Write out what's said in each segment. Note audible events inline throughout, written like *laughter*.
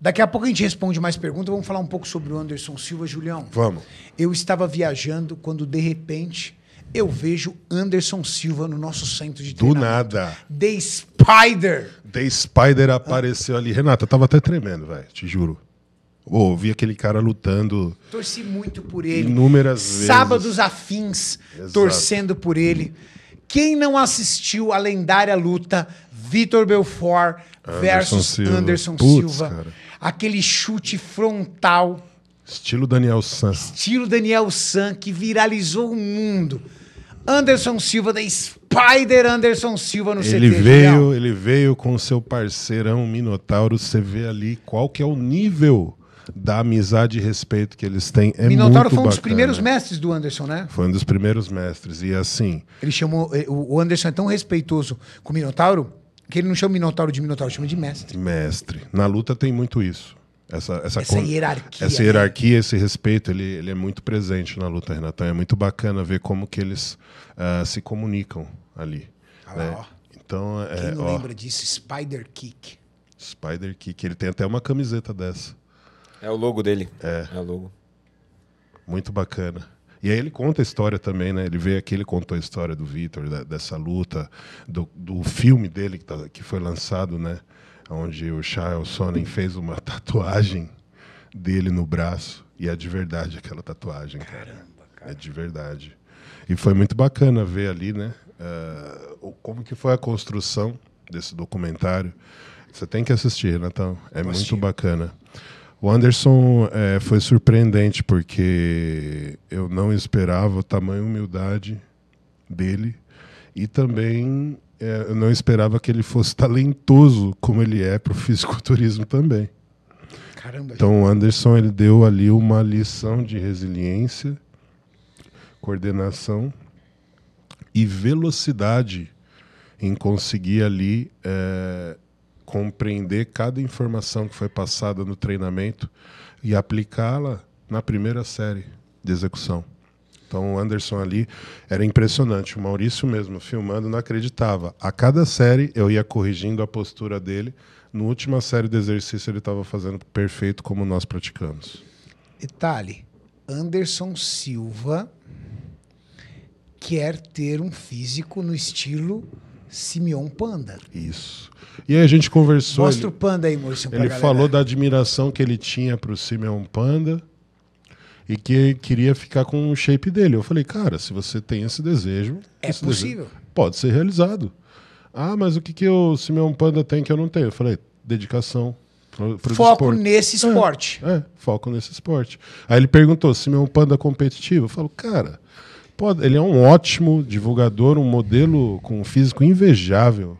Daqui a pouco a gente responde mais perguntas. Vamos falar um pouco sobre o Anderson Silva, Julião. Vamos. Eu estava viajando quando, de repente, eu vejo Anderson Silva no nosso centro de treinamento. Do nada. The Spider. The Spider apareceu ali. Renata, eu tava até tremendo, velho. Te juro. Oh, aquele cara lutando. Torci muito por ele. Inúmeras Sábados vezes. Sábados afins, Exato. torcendo por ele. Hum. Quem não assistiu a lendária luta Vitor Belfort Anderson versus Silva. Anderson Silva? Aquele chute frontal. Estilo Daniel San. Estilo Daniel San, que viralizou o mundo. Anderson Silva da Spider Anderson Silva no ele CT veio, Ele veio com seu parceirão Minotauro. Você vê ali qual que é o nível da amizade e respeito que eles têm é Minotauro muito foi um dos primeiros mestres do Anderson, né? Foi um dos primeiros mestres. E assim. Ele chamou. Eh, o Anderson é tão respeitoso com o Minotauro que ele não chama o Minotauro de Minotauro, chama de mestre. Mestre. Na luta tem muito isso. Essa, essa, essa, hierarquia. Essa né? hierarquia, né? esse respeito, ele, ele é muito presente na luta, Renatão. É muito bacana ver como que eles uh, se comunicam ali. Ah, né? ó. Então, é, Quem é, não ó. lembra disso? Spider Kick. Spider Kick. Ele tem até uma camiseta dessa. É o logo dele. É. É o logo. Muito bacana. E aí ele conta a história também, né? Ele veio aqui, ele contou a história do Vitor, dessa luta, do, do filme dele que, tá, que foi lançado, né? Onde o Charles Sonnen fez uma *laughs* tatuagem dele no braço. E é de verdade aquela tatuagem, cara. Caramba, cara. É de verdade. E foi muito bacana ver ali, né? Uh, como que foi a construção desse documentário. Você tem que assistir, Natão. É muito bacana. O Anderson é, foi surpreendente, porque eu não esperava o tamanho humildade dele e também é, eu não esperava que ele fosse *laughs* talentoso como ele é para o fisiculturismo também. Caramba, então o Anderson ele deu ali uma lição de resiliência, coordenação e velocidade em conseguir ali é, compreender cada informação que foi passada no treinamento e aplicá-la na primeira série de execução. Então o Anderson ali era impressionante, o Maurício mesmo filmando não acreditava. A cada série eu ia corrigindo a postura dele. No última série de exercício ele estava fazendo perfeito como nós praticamos. Detalhe, Anderson Silva quer ter um físico no estilo Simeon Panda. Isso. E aí a gente conversou. Mostra ele, o Panda aí, Murcio. Ele galera. falou da admiração que ele tinha para o Simeon Panda e que queria ficar com o shape dele. Eu falei, cara, se você tem esse desejo. É esse possível. Desejo pode ser realizado. Ah, mas o que, que o Simeon Panda tem que eu não tenho? Eu falei, dedicação. Pro, pro foco é, esporte. nesse esporte. É, é, foco nesse esporte. Aí ele perguntou, Simeon Panda competitivo? Eu falo, cara ele é um ótimo divulgador, um modelo com um físico invejável.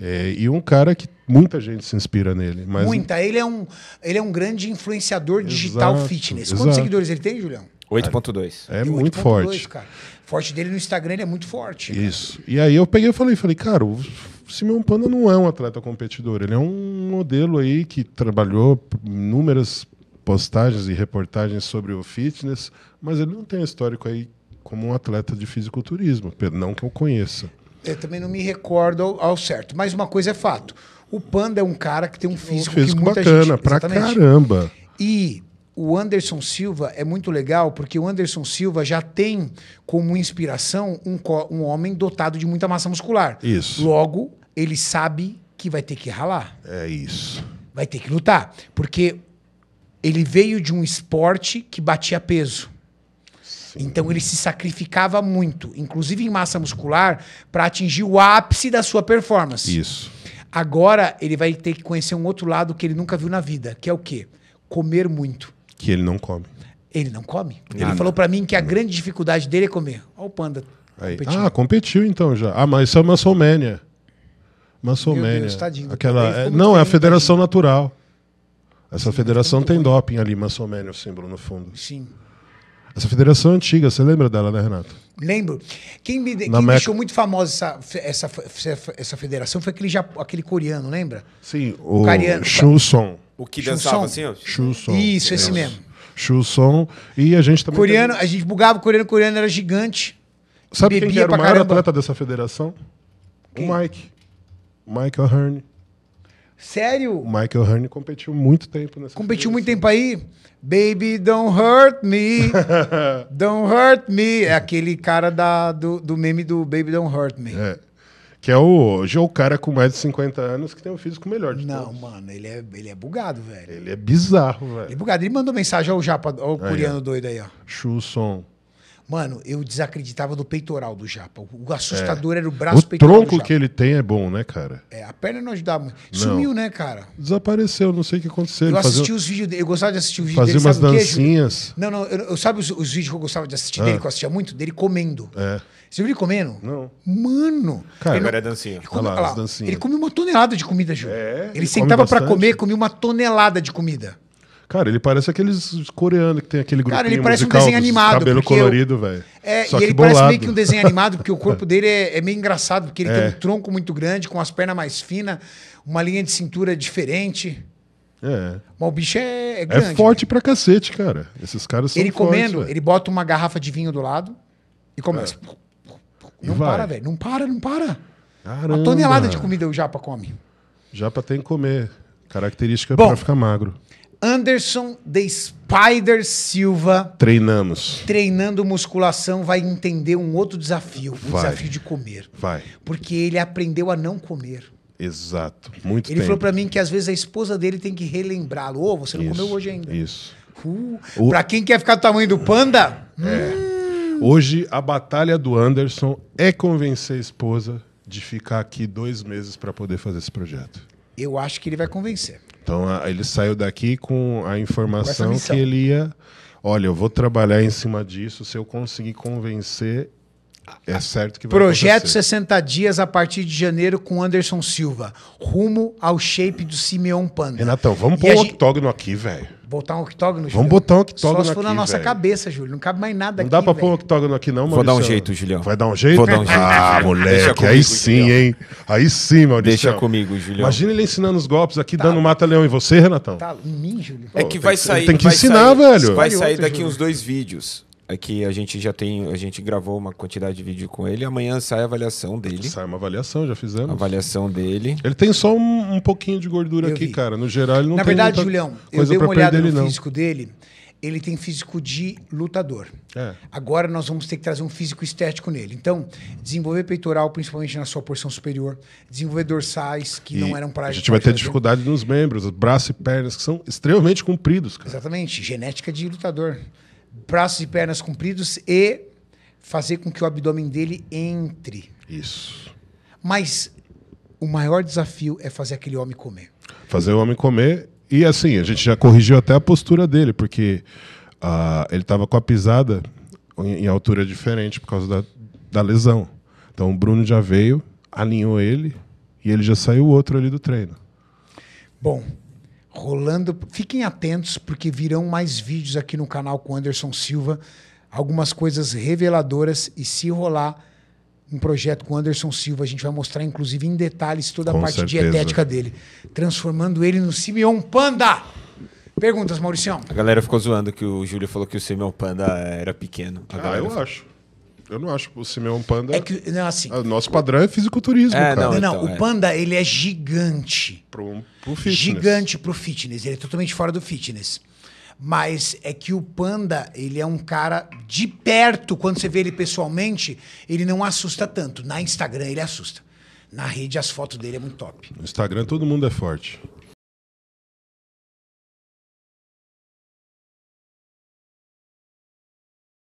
É, e um cara que muita gente se inspira nele. Mas... Muita. Ele é um, ele é um grande influenciador exato, digital fitness. Quantos exato. seguidores ele tem, Julião? 8.2. É, é muito forte. 2, forte dele no Instagram, ele é muito forte. Isso. Cara. E aí eu peguei e falei, falei, cara, o Simeon Panda não é um atleta competidor. Ele é um modelo aí que trabalhou inúmeras postagens e reportagens sobre o fitness, mas ele não tem histórico aí como um atleta de fisiculturismo, não que eu conheça. Eu é, também não me recordo ao, certo, mas uma coisa é fato. O Panda é um cara que tem um físico, um físico que muita bacana, gente... pra exatamente. caramba. E o Anderson Silva é muito legal, porque o Anderson Silva já tem como inspiração um, um homem dotado de muita massa muscular. Isso. Logo, ele sabe que vai ter que ralar. É isso. Vai ter que lutar. Porque ele veio de um esporte que batia peso. Sim. Então ele se sacrificava muito, inclusive em massa muscular, para atingir o ápice da sua performance. Isso. Agora ele vai ter que conhecer um outro lado que ele nunca viu na vida, que é o quê? Comer muito. Que ele não come. Ele não come. Nada. Ele falou para mim que a grande dificuldade dele é comer. Olha o panda. Ah, competiu então já. Ah, mas isso é Massomania. Massomania. Aquela, é, não, é a Federação tadinho. Natural. Essa Sim, federação tem doping ali, Massomania, o símbolo no fundo. Sim. Essa federação é antiga, você lembra dela, né, Renato? Lembro. Quem me quem Meca... deixou muito famosa essa, essa, essa federação foi aquele, aquele coreano, lembra? Sim, o, o coreano. O que dançava Shusong. assim? Shusong. Isso, esse mesmo. Shusong. E a gente também... Coreano, teve... a gente bugava, o coreano, o coreano era gigante. Sabe quem era o maior caramba. atleta dessa federação? Quem? O Mike. Michael Hearn. Sério? O Michael Hearn competiu muito tempo nessa Competiu muito assim. tempo aí? Baby, don't hurt me. *laughs* don't hurt me. É aquele cara da, do, do meme do Baby, don't hurt me. É. Que é o, hoje é o cara com mais de 50 anos que tem um físico melhor de Não, todos. mano, ele é, ele é bugado, velho. Ele é bizarro, velho. Ele é bugado. Ele mandou mensagem ao Japa, ao aí, coreano ó. doido aí, ó. Shuson. Mano, eu desacreditava do peitoral do Japa. O assustador é. era o braço o peitoral. O tronco que ele tem é bom, né, cara? É, a perna não ajudava. Sumiu, não. né, cara? Desapareceu, não sei o que aconteceu. Eu assisti fazia... os vídeos dele, eu gostava de assistir o vídeo fazia dele. Fazia umas dancinhas. Que? Não, não, eu, eu sabe os, os, vídeos que eu gostava de assistir ah. dele, que eu assistia muito? Dele comendo. É. Você viu ele comendo? Não. Mano. Cara, ele, era é dancinha. Ele, come, lá, lá, ele comia uma tonelada de comida, Júlio. É, ele, ele sentava para comer, comia uma tonelada de comida. Cara, ele parece aqueles coreanos que tem aquele grupo Cara, ele parece um desenho animado. Cabelo colorido, velho. É, Só e ele bolado. parece meio que um desenho animado, porque o corpo *laughs* dele é, é meio engraçado, porque ele é. tem um tronco muito grande, com as pernas mais finas, uma linha de cintura diferente. É. Mas o bicho é, é, é grande. É forte véio. pra cacete, cara. Esses caras são Ele fortes, comendo, véio. ele bota uma garrafa de vinho do lado e começa. É. Não e para, velho. Não para, não para. Caramba. Uma tonelada de comida o japa come. Japa tem que comer. Característica Bom, pra ficar magro. Anderson de Spider Silva. Treinamos. Treinando musculação, vai entender um outro desafio, um desafio de comer. Vai. Porque ele aprendeu a não comer. Exato. Muito Ele tempo. falou para mim que às vezes a esposa dele tem que relembrá-lo. Ô, oh, você não isso, comeu hoje ainda. Isso. Uh, o... Pra quem quer ficar do tamanho do panda. É. Hum. Hoje, a batalha do Anderson é convencer a esposa de ficar aqui dois meses para poder fazer esse projeto. Eu acho que ele vai convencer. Então a, ele saiu daqui com a informação com que ele ia. Olha, eu vou trabalhar em cima disso. Se eu conseguir convencer, é certo que vai Projeto acontecer. 60 dias a partir de janeiro com Anderson Silva. Rumo ao shape do Simeão Panda. Renatão, vamos e pôr o gente... octógono aqui, velho. Botar um octógono, Julião. Vamos botar um octógono aqui, Só se for na nossa cabeça, Júlio. Não cabe mais nada não aqui, dá pra pôr um octógono aqui não, Maurício. Vou dar um jeito, Julião. Vai dar um jeito? Vou dar um jeito. Ah, *laughs* moleque, comigo, aí sim, Julião. hein? Aí sim, Maurício. Deixa comigo, Julião. Imagina ele ensinando os golpes aqui, tá. dando mata-leão em você, Renatão. Tá, em mim, Júlio? É que vai sair... Tem que ensinar, sair, velho. Vai sair daqui uns dois vídeos é que a gente já tem, a gente gravou uma quantidade de vídeo com ele. Amanhã sai a avaliação dele. Sai uma avaliação, já fizemos. A avaliação dele. Ele tem só um, um pouquinho de gordura eu aqui, vi. cara. No geral, ele não Na tem verdade, Julião, eu dei uma olhada no não. físico dele. Ele tem físico de lutador. É. Agora nós vamos ter que trazer um físico estético nele. Então, desenvolver peitoral, principalmente na sua porção superior, desenvolver dorsais, que e não eram para a gente. vai ter dificuldade nos membros, braço e pernas, que são extremamente compridos. Cara. Exatamente. Genética de lutador braços e pernas compridos e fazer com que o abdômen dele entre. Isso. Mas o maior desafio é fazer aquele homem comer. Fazer o homem comer e assim, a gente já corrigiu até a postura dele, porque uh, ele estava com a pisada em, em, altura diferente por causa da, da lesão. Então o Bruno já veio, alinhou ele e ele já saiu outro ali do treino. Bom, rolando. Fiquem atentos, porque virão mais vídeos aqui no canal com Anderson Silva. Algumas coisas reveladoras. E se rolar um projeto com Anderson Silva, a gente vai mostrar, inclusive, em detalhes toda a parte certeza. dietética dele. Transformando ele no Simeon Panda! Perguntas, Mauricião. A galera ficou zoando que o Júlio falou que o Simeon Panda era pequeno. A ah, eu acho eu não acho o Simeão Panda. É que, não, assim, o nosso padrão é fisiculturismo. É, não, então, não, então, o é. Panda ele é gigante. Pro, pro fitness. Gigante pro fitness. Ele é totalmente fora do fitness. Mas é que o Panda, ele é um cara de perto, quando você vê ele pessoalmente, ele não assusta tanto. Na Instagram ele assusta. Na rede as fotos dele é muito top. No Instagram todo mundo é forte.